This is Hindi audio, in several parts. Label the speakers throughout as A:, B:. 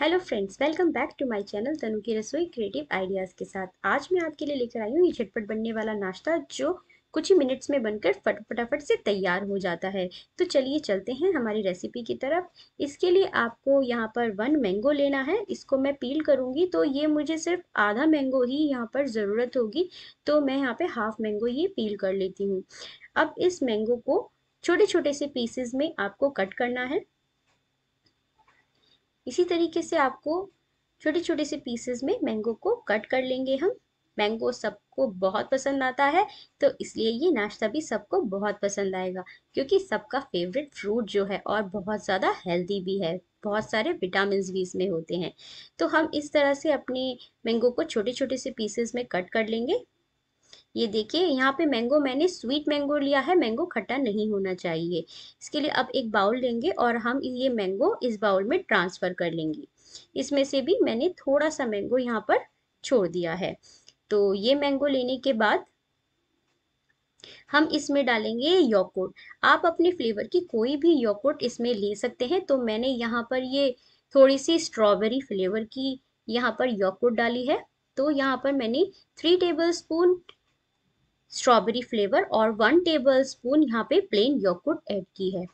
A: hello friends welcome back to my channel Tanu की रसोई क्रिएटिव आइडियाज़ के साथ आज मैं आपके लिए लेकर आई हूँ ये झटपट बनने वाला नाश्ता जो कुछ ही मिनट्स में बनकर फट फटाफट से तैयार हो जाता है तो चलिए चलते हैं हमारी रेसिपी की तरफ इसके लिए आपको यहाँ पर वन मैंगो लेना है इसको मैं पील करूँगी तो ये मुझे सिर्फ आधा मैंगो ही यहाँ पर ज़रूरत होगी तो मैं यहाँ पर हाफ़ मैंगो ये पील कर लेती हूँ अब इस मैंगो को छोटे छोटे से पीसेज में आपको कट करना है इसी तरीके से आपको छोटे छोटे से पीसेस में मैंगो को कट कर लेंगे हम मैंगो सबको बहुत पसंद आता है तो इसलिए ये नाश्ता भी सबको बहुत पसंद आएगा क्योंकि सबका फेवरेट फ्रूट जो है और बहुत ज़्यादा हेल्दी भी है बहुत सारे विटामिन भी इसमें होते हैं तो हम इस तरह से अपने मैंगो को छोटे छोटे से पीसेस में कट कर लेंगे ये देखिए यहाँ पे मैंगो मैंने स्वीट मैंगो लिया है मैंगो खट्टा नहीं होना चाहिए इसके लिए अब एक बाउल लेंगे और हम ये मैंगो इस बाउल में ट्रांसफ़र कर लेंगे इसमें से भी मैंने थोड़ा सा मैंगो यहाँ पर छोड़ दिया है तो ये मैंगो लेने के बाद हम इसमें डालेंगे योकोट आप अपने फ्लेवर की कोई भी योकोट इसमें ले सकते हैं तो मैंने यहाँ पर ये थोड़ी सी स्ट्रॉबेरी फ्लेवर की यहाँ पर योकोट डाली है तो यहाँ पर मैंने three tablespoon strawberry flavour और वन टेबल स्पून यहाँ पे प्लेन योकुट ऐड की है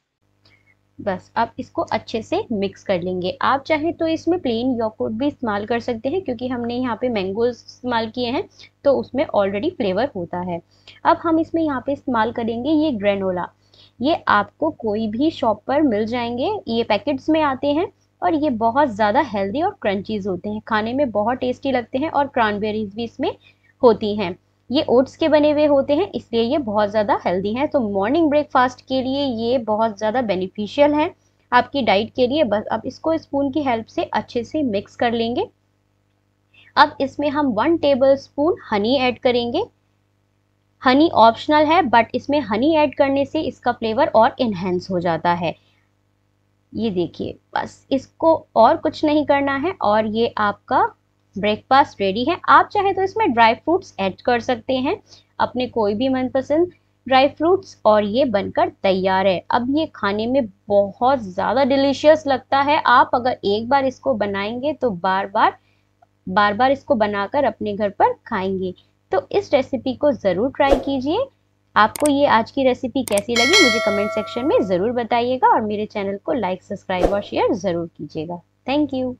A: बस अब इसको अच्छे से मिक्स कर लेंगे आप चाहें तो इसमें प्लेन योकुट भी इस्तेमाल कर सकते हैं क्योंकि हमने यहाँ पे मैंगोज इस्तेमाल किए हैं तो उसमें ऑलरेडी फ्लेवर होता है अब हम इसमें यहाँ पे इस्तेमाल करेंगे ये ग्रेनोला ये आपको कोई भी शॉप पर मिल जाएंगे ये पैकेट्स में आते हैं और ये बहुत ज़्यादा हेल्दी और क्रंचीज होते हैं खाने में बहुत टेस्टी लगते हैं और क्रैनबेरीज भी इसमें होती हैं ये ओट्स के बने हुए होते हैं इसलिए ये बहुत ज़्यादा हेल्दी हैं तो मॉर्निंग ब्रेकफास्ट के लिए ये बहुत ज़्यादा बेनिफिशियल है आपकी डाइट के लिए बस अब इसको स्पून की हेल्प से अच्छे से मिक्स कर लेंगे अब इसमें हम one tablespoon honey add करेंगे हनी ऑप्शनल है बट इसमें हनी ऐड करने से इसका फ्लेवर और इन्हेंस हो जाता है ये देखिए बस इसको और कुछ नहीं करना है और ये आपका ब्रेकफास्ट रेडी है आप चाहे तो इसमें ड्राई फ्रूट्स ऐड कर सकते हैं अपने कोई भी मनपसंद ड्राई फ्रूट्स और ये बनकर तैयार है अब ये खाने में बहुत ज़्यादा डिलीशियस लगता है आप अगर एक बार इसको बनाएंगे तो बार बार बार बार इसको बनाकर अपने घर पर खाएंगे तो इस रेसिपी को ज़रूर ट्राई कीजिए आपको ये आज की रेसिपी कैसी लगी मुझे कमेंट सेक्शन में ज़रूर बताइएगा और मेरे चैनल को लाइक सब्सक्राइब और शेयर ज़रूर कीजिएगा थैंक यू